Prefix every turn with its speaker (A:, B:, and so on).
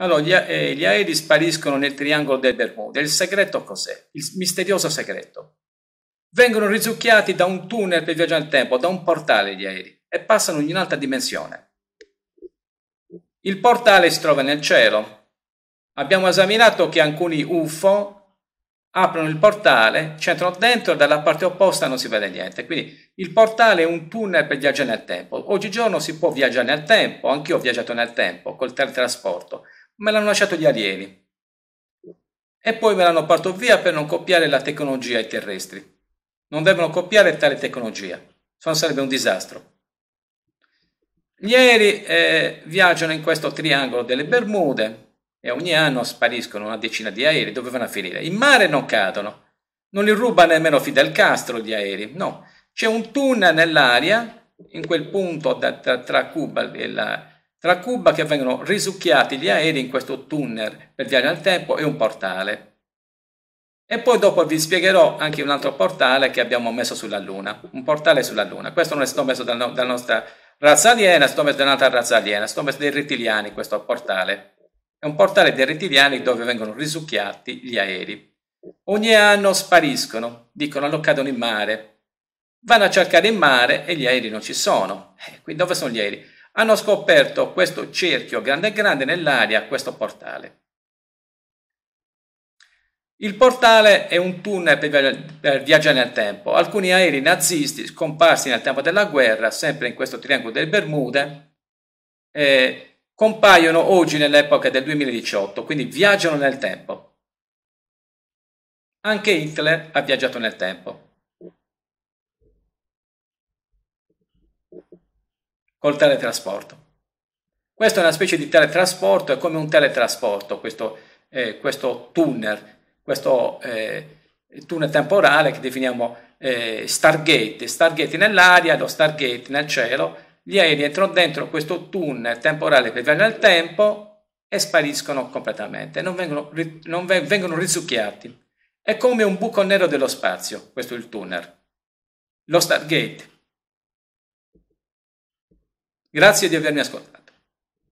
A: Allora, gli, eh, gli, aerei spariscono nel triangolo del Bermuda. Il segreto cos'è? Il misterioso segreto. Vengono risucchiati da un tunnel per viaggiare nel tempo, da un portale gli aerei, e passano in un'altra dimensione. Il portale si trova nel cielo. Abbiamo esaminato che alcuni UFO aprono il portale, c'entrano dentro e dalla parte opposta non si vede niente. Quindi il portale è un tunnel per viaggiare nel tempo. Oggigiorno si può viaggiare nel tempo, anch'io ho viaggiato nel tempo col teletrasporto me l'hanno lasciato gli alieni. E poi me l'hanno portato via per non copiare la tecnologia ai terrestri. Non devono copiare tale tecnologia, se no sarebbe un disastro. Gli aerei eh, viaggiano in questo triangolo delle Bermude e ogni anno spariscono una decina di aerei dovevano finire. In mare non cadono, non li ruba nemmeno Fidel Castro gli aerei, no. C'è un tunnel nell'aria, in quel punto da, tra, tra Cuba e la, tra Cuba che vengono risucchiati gli aerei in questo tunnel per viaggiare nel tempo e un portale. E poi dopo vi spiegherò anche un altro portale che abbiamo messo sulla Luna, un portale sulla Luna. Questo non è stato messo dalla no, dal nostra razza aliena, è stato messo da un'altra razza aliena, è stato messo dai rettiliani questo portale. È un portale dei rettiliani dove vengono risucchiati gli aerei. Ogni anno spariscono, dicono lo cadono in mare. Vanno a cercare in mare e gli aerei non ci sono. Eh, quindi dove sono gli aerei? hanno scoperto questo cerchio grande grande nell'aria, questo portale. Il portale è un tunnel per, viaggiare nel tempo. Alcuni aerei nazisti scomparsi nel tempo della guerra, sempre in questo triangolo delle Bermude, eh, compaiono oggi nell'epoca del 2018, quindi viaggiano nel tempo. Anche Hitler ha viaggiato nel tempo. col teletrasporto. Questo è una specie di teletrasporto, è come un teletrasporto, questo, eh, questo tunnel, questo eh, tunnel temporale che definiamo eh, Stargate, Stargate nell'aria, lo Stargate nel cielo, gli aerei entrano dentro questo tunnel temporale che viene nel tempo e spariscono completamente, non vengono, non vengono risucchiati. È come un buco nero dello spazio, questo è il tunnel. Lo Stargate Grazie di avermi ascoltato.